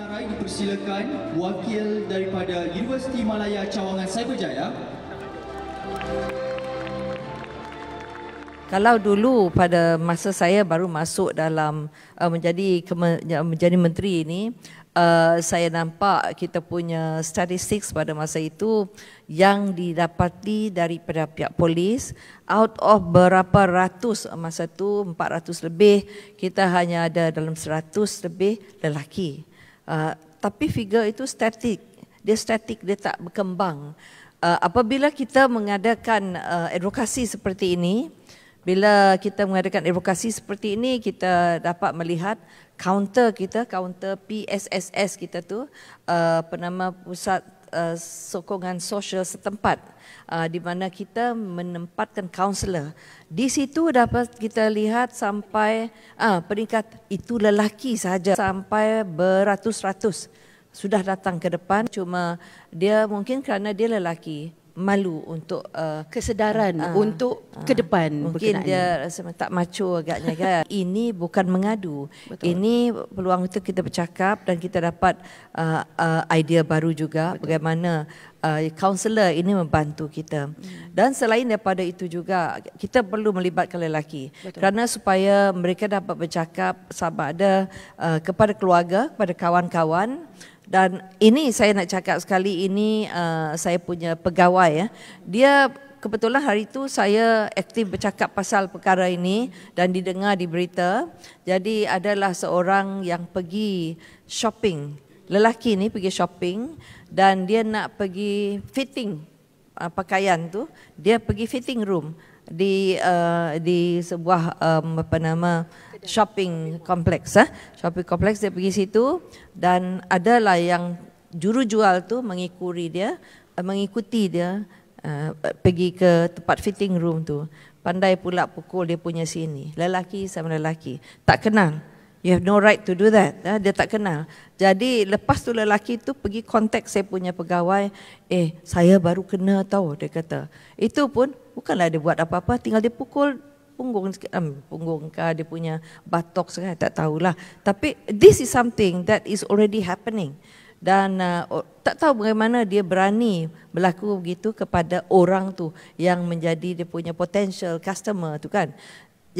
Senarai dipersilakan wakil daripada Universiti Malaya Cawangan Cyberjaya. Kalau dulu pada masa saya baru masuk dalam eh, menjadi ya, menjadi menteri ini, eh, saya nampak kita punya statistik pada masa itu yang didapati daripada pihak polis out of berapa ratus masa itu 400 lebih, kita hanya ada dalam 100 lebih lelaki. Ah, tapi figure itu statik. Dia statik, dia tak berkembang. Uh, apabila kita mengadakan uh, advokasi seperti ini, bila kita mengadakan edukasi seperti ini, kita dapat melihat counter kita, counter PSSS kita tu, uh, penama pusat Eh, sokongan sosial setempat uh, di mana kita menempatkan kaunselor. Di situ dapat kita lihat sampai uh, peringkat itu lelaki saja sampai beratus-ratus sudah datang ke depan cuma dia mungkin kerana dia lelaki malu untuk uh, kesedaran uh, untuk uh, ke depan mungkin dia rasa tak macho agaknya kan ini bukan mengadu Betul. ini peluang untuk kita bercakap dan kita dapat uh, uh, idea baru juga Betul. bagaimana uh, ini membantu kita hmm. dan selain daripada itu juga kita perlu melibatkan lelaki Betul. kerana supaya mereka dapat bercakap sama ada uh, kepada keluarga kepada kawan-kawan dan ini saya nak cakap sekali ini uh, saya punya pegawai ya. Dia kebetulan hari itu saya aktif bercakap pasal perkara ini dan didengar di berita. Jadi adalah seorang yang pergi shopping. Lelaki ni pergi shopping dan dia nak pergi fitting uh, pakaian tu. Dia pergi fitting room di uh, di sebuah um, apa nama shopping complex ah ha? shopping complex dia pergi situ dan adalah yang juru jual tu eh, mengikuti dia uh, mengikuti dia uh, pergi ke tempat fitting room tu pandai pula pukul dia punya sini lelaki sama lelaki tak kenal you have no right to do that ha? dia tak kenal jadi lepas tu lelaki tu pergi kontak saya punya pegawai eh saya baru kena tahu dia kata itu pun bukanlah dia buat apa-apa tinggal dia pukul punggung um, punggung ke dia punya batok saya kan? tak tahulah tapi this is something that is already happening dan uh, tak tahu bagaimana dia berani berlaku begitu kepada orang tu yang menjadi dia punya potential customer tu kan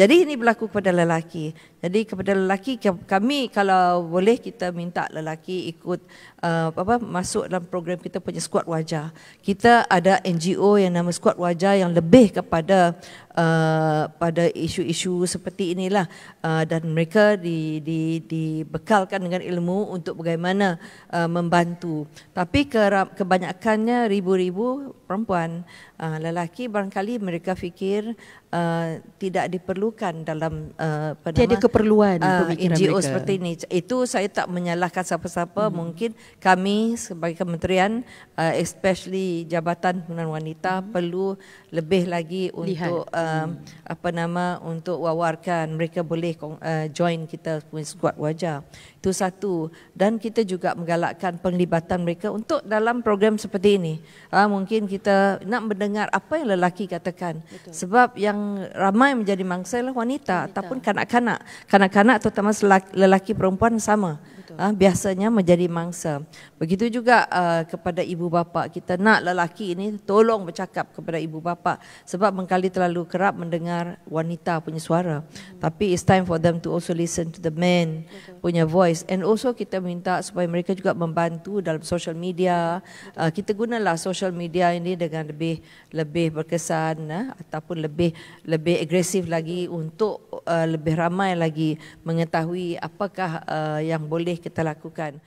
jadi ini berlaku kepada lelaki. Jadi kepada lelaki kami kalau boleh kita minta lelaki ikut uh, apa masuk dalam program kita punya squad wajah. Kita ada NGO yang nama squad wajah yang lebih kepada uh, pada isu-isu seperti inilah uh, dan mereka di di dibekalkan dengan ilmu untuk bagaimana uh, membantu. Tapi ke, kebanyakannya ribu-ribu perempuan uh, lelaki barangkali mereka fikir uh, tidak diperlukan diperlukan dalam uh, tiada nama, keperluan uh, eh, NGO mereka. seperti ini itu saya tak menyalahkan siapa-siapa hmm. mungkin kami sebagai kementerian uh, especially jabatan pembinaan wanita hmm. perlu lebih lagi untuk uh, apa nama untuk wawarkan mereka boleh uh, join kita punya squad wajah itu satu dan kita juga menggalakkan penglibatan mereka untuk dalam program seperti ini uh, mungkin kita nak mendengar apa yang lelaki katakan Betul. sebab yang ramai menjadi mangsa saya lah wanita, wanita. ataupun kanak-kanak. Kanak-kanak terutama lelaki perempuan sama. Ha, biasanya menjadi mangsa. Begitu juga uh, kepada ibu bapa kita nak lelaki ini tolong bercakap kepada ibu bapa sebab mengkali terlalu kerap mendengar wanita punya suara. Hmm. Tapi it's time for them to also listen to the men Betul. punya voice and also kita minta supaya mereka juga membantu dalam social media. Uh, kita gunalah social media ini dengan lebih lebih berkesan uh, ataupun lebih lebih agresif lagi untuk uh, lebih ramai lagi mengetahui apakah uh, yang boleh kita lakukan.